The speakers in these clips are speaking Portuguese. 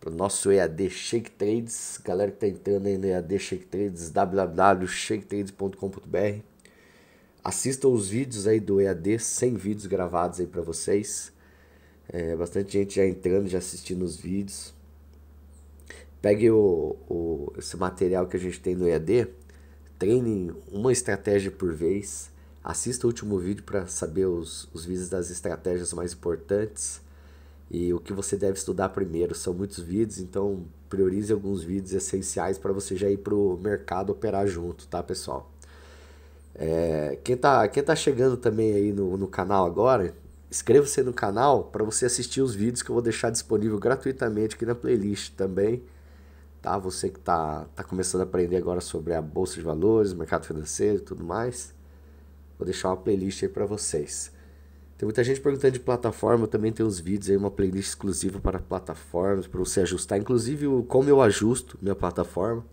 para o nosso EAD Shake Trades. Galera que está entrando aí no EAD Shake Trades, www.shaketrades.com.br. Assistam os vídeos aí do EAD, 100 vídeos gravados aí para vocês. É, bastante gente já entrando, já assistindo os vídeos. Pegue o, o, esse material que a gente tem no EAD, treine uma estratégia por vez. Assista o último vídeo para saber os, os vídeos das estratégias mais importantes e o que você deve estudar primeiro. São muitos vídeos, então priorize alguns vídeos essenciais para você já ir para o mercado operar junto, tá, pessoal? É, quem, tá, quem tá chegando também aí no, no canal agora, inscreva-se no canal para você assistir os vídeos que eu vou deixar disponível gratuitamente aqui na playlist também. Tá? Você que tá, tá começando a aprender agora sobre a Bolsa de Valores, mercado financeiro e tudo mais. Vou deixar uma playlist aí para vocês. Tem muita gente perguntando de plataforma, eu também tenho uns vídeos aí, uma playlist exclusiva para plataformas, para você ajustar, inclusive como eu ajusto minha plataforma.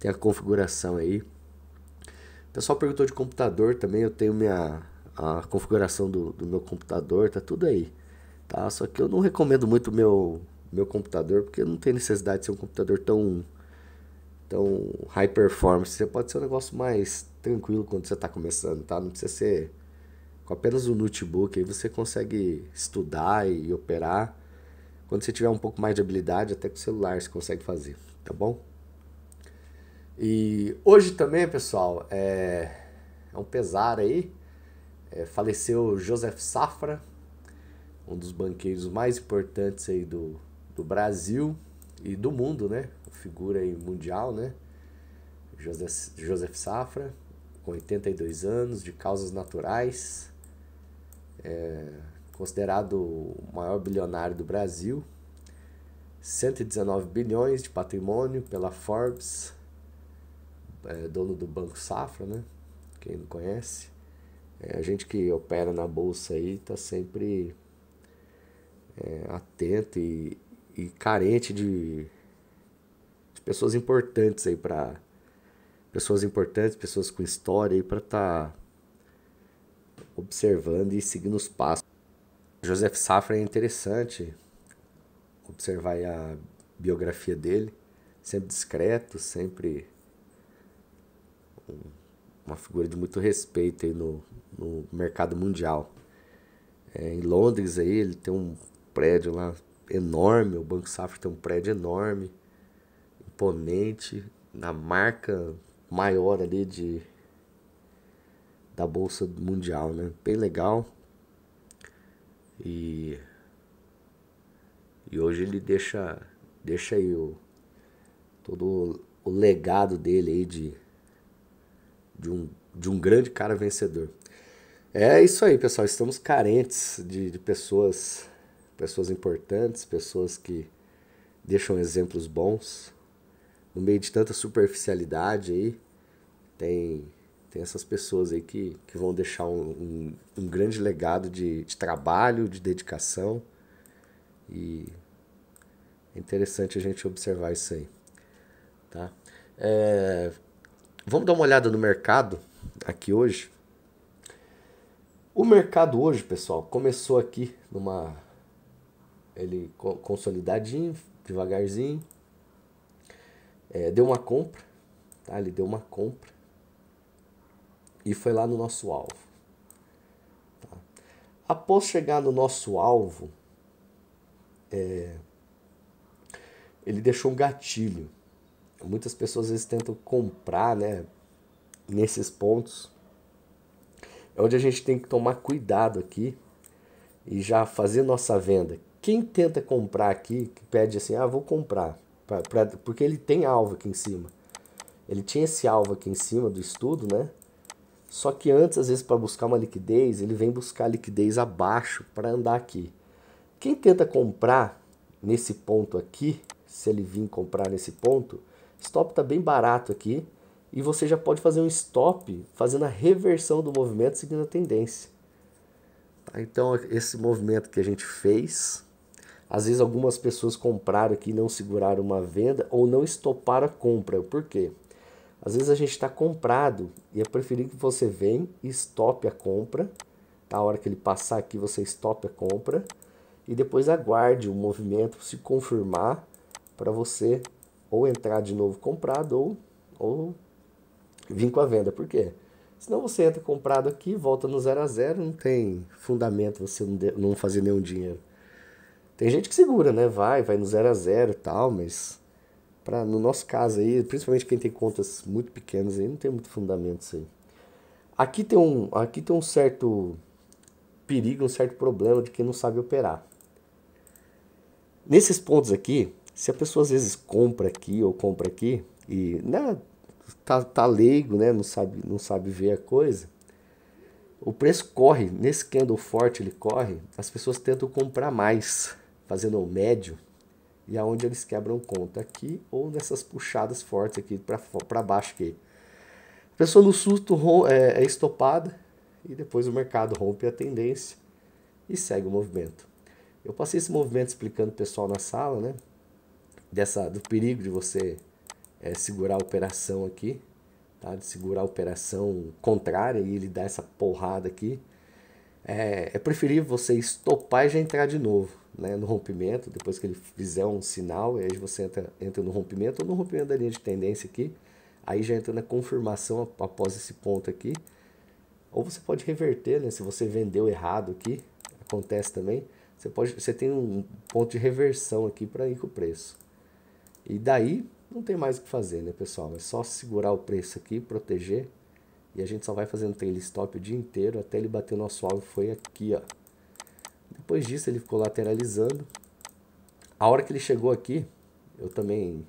Tem a configuração aí. O pessoal perguntou de computador também, eu tenho minha a configuração do, do meu computador, tá tudo aí. Tá? Só que eu não recomendo muito meu meu computador, porque não tem necessidade de ser um computador tão tão high performance. Você pode ser um negócio mais tranquilo quando você está começando, tá? Não precisa ser com apenas um notebook, aí você consegue estudar e operar. Quando você tiver um pouco mais de habilidade, até com o celular você consegue fazer, tá bom? E hoje também, pessoal, é, é um pesar aí. É, faleceu Joseph Safra, um dos banqueiros mais importantes aí do, do Brasil e do mundo, né? figura aí mundial, né? Joseph, Joseph Safra, com 82 anos, de causas naturais é, considerado o maior bilionário do Brasil, 119 bilhões de patrimônio pela Forbes, é, dono do Banco Safra, né? Quem não conhece. É, a gente que opera na bolsa aí está sempre é, atento e, e carente de, de pessoas importantes aí para pessoas importantes, pessoas com história aí para estar tá observando e seguindo os passos. Joseph Safra é interessante observar a biografia dele, sempre discreto, sempre uma figura de muito respeito aí no, no mercado mundial. É, em Londres aí ele tem um prédio lá enorme, o Banco Safra tem um prédio enorme, imponente, na marca maior ali de da Bolsa Mundial, né? Bem legal. E, e hoje ele deixa, deixa aí o, todo o legado dele aí de, de, um, de um grande cara vencedor. É isso aí, pessoal. Estamos carentes de, de pessoas, pessoas importantes, pessoas que deixam exemplos bons. No meio de tanta superficialidade aí, tem tem essas pessoas aí que, que vão deixar um, um, um grande legado de, de, trabalho, de dedicação. E é interessante a gente observar isso aí. Tá? É, vamos dar uma olhada no mercado aqui hoje. O mercado hoje, pessoal, começou aqui numa. Ele consolidadinho, devagarzinho. É, deu uma compra, tá? Ele deu uma compra e foi lá no nosso alvo. Tá? Após chegar no nosso alvo, é, ele deixou um gatilho. Muitas pessoas às vezes tentam comprar né, nesses pontos. É onde a gente tem que tomar cuidado aqui e já fazer nossa venda. Quem tenta comprar aqui, que pede assim, ah, vou comprar, pra, pra, porque ele tem alvo aqui em cima. Ele tinha esse alvo aqui em cima do estudo, né? Só que antes, às vezes, para buscar uma liquidez, ele vem buscar liquidez abaixo para andar aqui. Quem tenta comprar nesse ponto aqui, se ele vir comprar nesse ponto, stop está bem barato aqui e você já pode fazer um stop fazendo a reversão do movimento seguindo a tendência. Tá? Então, esse movimento que a gente fez, às vezes algumas pessoas compraram aqui e não seguraram uma venda ou não estoparam a compra. Por quê? Às vezes a gente está comprado e é preferível que você venha e stope a compra. Tá? A hora que ele passar aqui, você stope a compra. E depois aguarde o movimento se confirmar para você ou entrar de novo comprado ou, ou vir com a venda. Por quê? Senão você entra comprado aqui, volta no zero a zero, não tem fundamento você não fazer nenhum dinheiro. Tem gente que segura, né? Vai, vai no zero a zero e tal, mas para no nosso caso aí, principalmente quem tem contas muito pequenas aí, não tem muito fundamento isso aí. Aqui tem um, aqui tem um certo perigo, um certo problema de quem não sabe operar. Nesses pontos aqui, se a pessoa às vezes compra aqui ou compra aqui e né, tá, tá leigo, né, não sabe, não sabe ver a coisa, o preço corre, nesse candle forte ele corre, as pessoas tentam comprar mais, fazendo o médio, e aonde eles quebram conta aqui ou nessas puxadas fortes aqui para baixo aqui. A pessoa no susto é, é estopada e depois o mercado rompe a tendência e segue o movimento. Eu passei esse movimento explicando o pessoal na sala, né? Dessa, do perigo de você é, segurar a operação aqui, tá? De segurar a operação contrária e ele dar essa porrada aqui. É, é preferível você estopar e já entrar de novo né, no rompimento, depois que ele fizer um sinal, e aí você entra, entra no rompimento ou no rompimento da linha de tendência aqui, aí já entra na confirmação após esse ponto aqui. Ou você pode reverter, né? Se você vendeu errado aqui, acontece também. Você, pode, você tem um ponto de reversão aqui para ir com o preço. E daí não tem mais o que fazer, né, pessoal? É só segurar o preço aqui, proteger. E a gente só vai fazendo tail stop o dia inteiro até ele bater o nosso alvo. Foi aqui, ó. Depois disso, ele ficou lateralizando. A hora que ele chegou aqui, eu também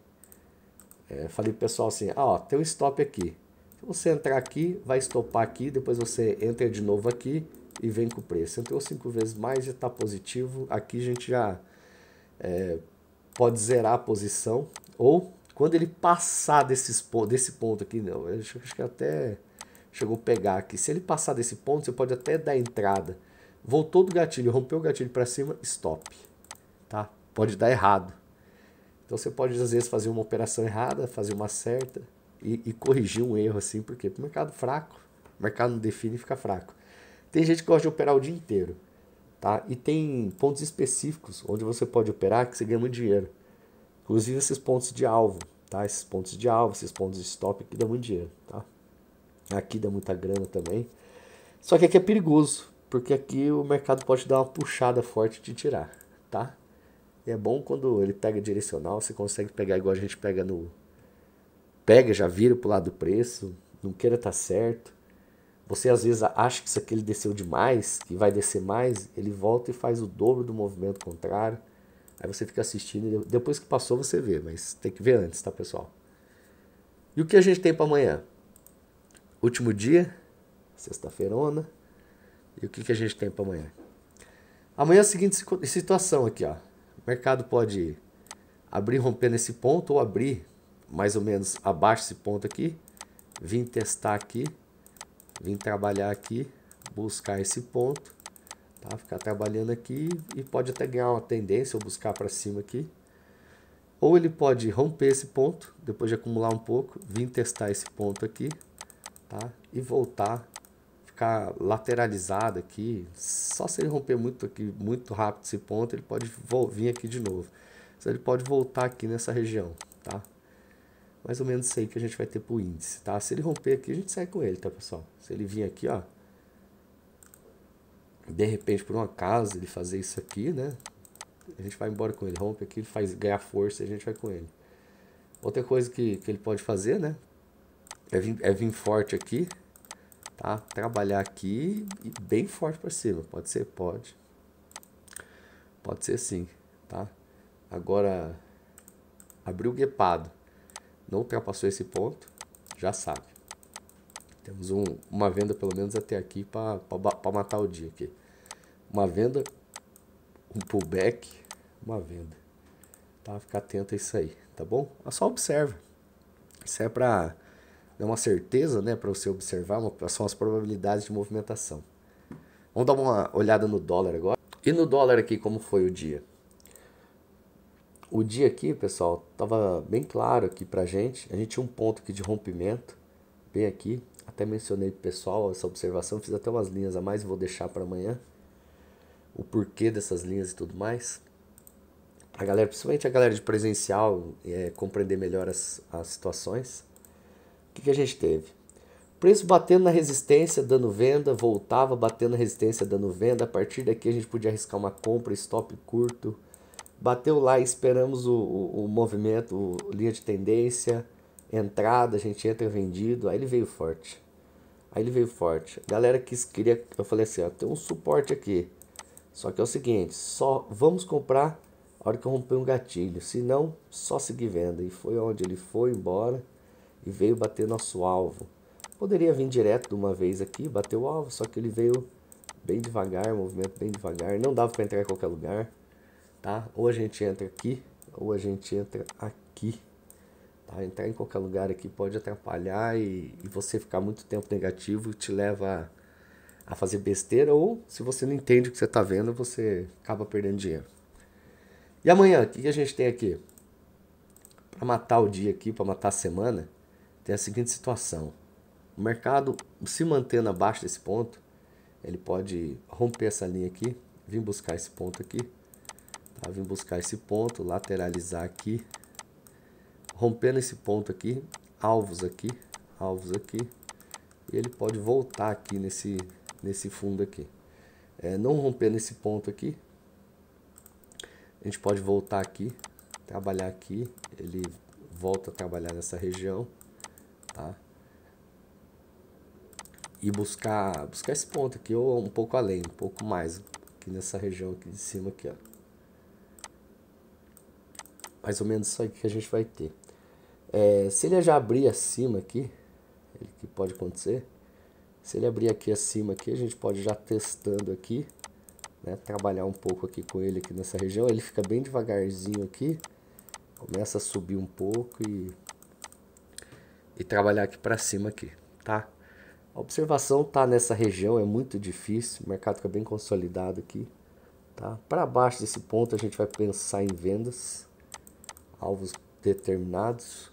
é, falei pro pessoal assim: ah, ó, tem um stop aqui. Se você entrar aqui, vai estopar aqui, depois você entra de novo aqui e vem com o preço. Entrou cinco vezes mais, já está positivo. Aqui a gente já é, pode zerar a posição. Ou quando ele passar desses, desse ponto aqui, não, acho, acho que até chegou a pegar aqui. Se ele passar desse ponto, você pode até dar entrada. Voltou do gatilho, rompeu o gatilho para cima, stop. Tá? Pode dar errado. Então você pode, às vezes, fazer uma operação errada, fazer uma certa e, e corrigir um erro assim, porque o mercado fraco, o mercado não define e fica fraco. Tem gente que gosta de operar o dia inteiro. Tá? E tem pontos específicos onde você pode operar que você ganha muito dinheiro. Inclusive esses pontos de alvo, tá? Esses pontos de alvo, esses pontos de stop aqui dá muito dinheiro, tá? Aqui dá muita grana também. Só que aqui é perigoso, porque aqui o mercado pode dar uma puxada forte de tirar, tá? E é bom quando ele pega direcional, você consegue pegar igual a gente pega no. Pega, já vira pro lado do preço, não queira tá certo. Você às vezes acha que isso aqui ele desceu demais, que vai descer mais, ele volta e faz o dobro do movimento contrário. Aí você fica assistindo, depois que passou você vê, mas tem que ver antes, tá pessoal? E o que a gente tem para amanhã? Último dia, sexta feira e o que, que a gente tem para amanhã? Amanhã é a seguinte situação aqui, ó. O mercado pode abrir romper nesse ponto ou abrir mais ou menos abaixo desse ponto aqui. Vim testar aqui, vim trabalhar aqui, buscar esse ponto, tá? Ficar trabalhando aqui e pode até ganhar uma tendência ou buscar para cima aqui. Ou ele pode romper esse ponto, depois de acumular um pouco, vir testar esse ponto aqui, tá? E voltar ficar lateralizado aqui, só se ele romper muito aqui, muito rápido esse ponto, ele pode vir aqui de novo. Então ele pode voltar aqui nessa região, tá? Mais ou menos isso aí que a gente vai ter pro índice, tá? Se ele romper aqui, a gente sai com ele, tá, pessoal? Se ele vir aqui, ó, de repente, por um acaso, ele fazer isso aqui, né? A gente vai embora com ele, rompe aqui, faz ganhar força e a gente vai com ele. Outra coisa que, que ele pode fazer, né? É vir, é vir forte aqui, tá? Trabalhar aqui e bem forte para cima. Pode ser, pode. Pode ser sim, tá? Agora, abriu o guepado. Não ultrapassou esse ponto, já sabe. Temos um, uma venda pelo menos até aqui para matar o dia aqui. Uma venda, um pullback, uma venda. Tá? Fica atento a isso aí, tá bom? Só observa. Isso é para é uma certeza né, para você observar, uma, são as probabilidades de movimentação. Vamos dar uma olhada no dólar agora. E no dólar aqui, como foi o dia? O dia aqui, pessoal, estava bem claro aqui para gente. A gente tinha um ponto aqui de rompimento, bem aqui. Até mencionei o pessoal essa observação, fiz até umas linhas a mais, e vou deixar para amanhã. O porquê dessas linhas e tudo mais. A galera, principalmente a galera de presencial, é, compreender melhor as, as situações que, que a gente teve? Preço batendo na resistência, dando venda, voltava batendo na resistência, dando venda. A partir daqui a gente podia arriscar uma compra, stop curto. Bateu lá, esperamos o, o, o movimento, o, linha de tendência, entrada, a gente entra vendido. Aí ele veio forte. Aí ele veio forte. Galera que queria, eu falei assim, ó, tem um suporte aqui. Só que é o seguinte, só vamos comprar a hora que eu romper um gatilho. Se não, só seguir venda. E foi onde ele foi embora e veio bater nosso alvo. Poderia vir direto de uma vez aqui, bater o alvo, só que ele veio bem devagar, movimento bem devagar, não dava para entrar em qualquer lugar, tá? Ou a gente entra aqui, ou a gente entra aqui. Tá? Entrar em qualquer lugar aqui pode atrapalhar e, e você ficar muito tempo negativo te leva a, a, fazer besteira ou se você não entende o que você está vendo, você acaba perdendo dinheiro. E amanhã, o que, que a gente tem aqui? Para matar o dia aqui, para matar a semana, tem a seguinte situação: o mercado se mantendo abaixo desse ponto, ele pode romper essa linha aqui, vir buscar esse ponto aqui, tá? vir buscar esse ponto, lateralizar aqui, rompendo esse ponto aqui, alvos aqui, alvos aqui, e ele pode voltar aqui nesse, nesse fundo aqui. É, não rompendo esse ponto aqui, a gente pode voltar aqui, trabalhar aqui, ele volta a trabalhar nessa região, tá? E buscar, buscar esse ponto aqui ou um pouco além, um pouco mais, aqui nessa região aqui de cima aqui, ó. Mais ou menos isso aqui que a gente vai ter. É, se ele já abrir acima aqui, o que pode acontecer, se ele abrir aqui acima aqui, a gente pode já testando aqui, né, trabalhar um pouco aqui com ele aqui nessa região, ele fica bem devagarzinho aqui, começa a subir um pouco e e trabalhar aqui para cima aqui, tá? A observação tá nessa região, é muito difícil, o mercado fica bem consolidado aqui, tá? Para baixo desse ponto a gente vai pensar em vendas, alvos determinados,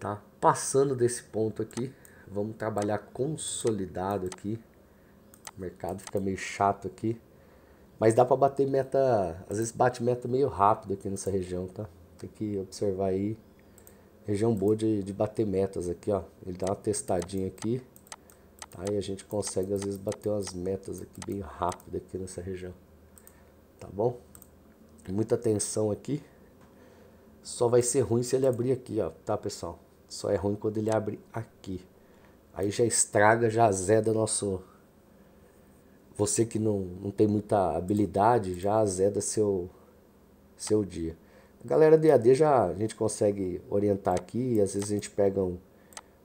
tá? Passando desse ponto aqui, vamos trabalhar consolidado aqui. O mercado fica meio chato aqui, mas dá para bater meta, às vezes bate meta meio rápido aqui nessa região, tá? Tem que observar aí região boa de, de bater metas aqui, ó. Ele dá uma testadinha aqui, tá? E a gente consegue às vezes bater umas metas aqui bem rápido aqui nessa região, tá bom? Muita atenção aqui. Só vai ser ruim se ele abrir aqui, ó, tá, pessoal? Só é ruim quando ele abre aqui. Aí já estraga, já azeda nosso... Você que não, não tem muita habilidade, já azeda seu, seu dia. A galera de AD já a gente consegue orientar aqui, às vezes a gente pega um,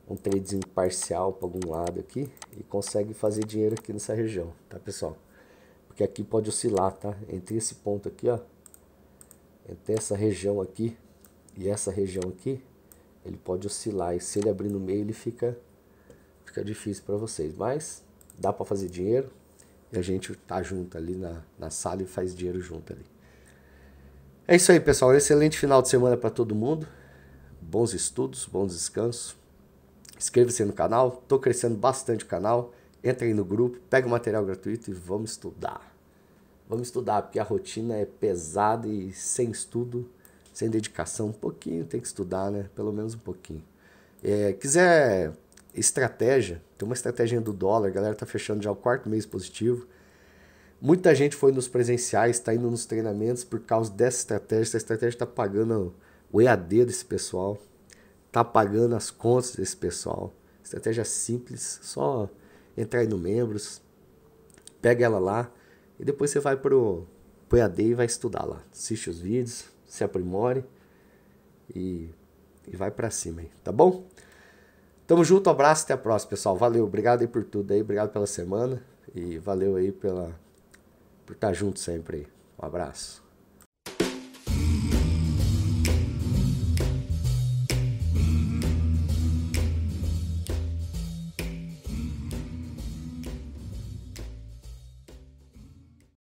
um tradezinho parcial para algum lado aqui e consegue fazer dinheiro aqui nessa região, tá pessoal? Porque aqui pode oscilar, tá? Entre esse ponto aqui, ó, entre essa região aqui e essa região aqui, ele pode oscilar e se ele abrir no meio ele fica, fica difícil para vocês, mas dá para fazer dinheiro e a gente tá junto ali na, na sala e faz dinheiro junto ali. É isso aí, pessoal. Um excelente final de semana para todo mundo. Bons estudos, bons descansos. Inscreva-se no canal. Estou crescendo bastante o canal. Entre aí no grupo, pega o material gratuito e vamos estudar. Vamos estudar, porque a rotina é pesada e sem estudo, sem dedicação, um pouquinho tem que estudar, né? Pelo menos um pouquinho. É, quiser estratégia, tem uma estratégia do dólar, a galera tá fechando já o quarto mês positivo. Muita gente foi nos presenciais, está indo nos treinamentos por causa dessa estratégia. Essa estratégia está pagando o EAD desse pessoal, está pagando as contas desse pessoal. Estratégia simples, só entrar aí no membros, pega ela lá e depois você vai pro, o EAD e vai estudar lá. Assiste os vídeos, se aprimore e, e vai para cima aí, tá bom? Tamo junto, abraço abraço, até a próxima, pessoal. Valeu, obrigado aí por tudo aí, obrigado pela semana e valeu aí pela por estar junto sempre. Um abraço.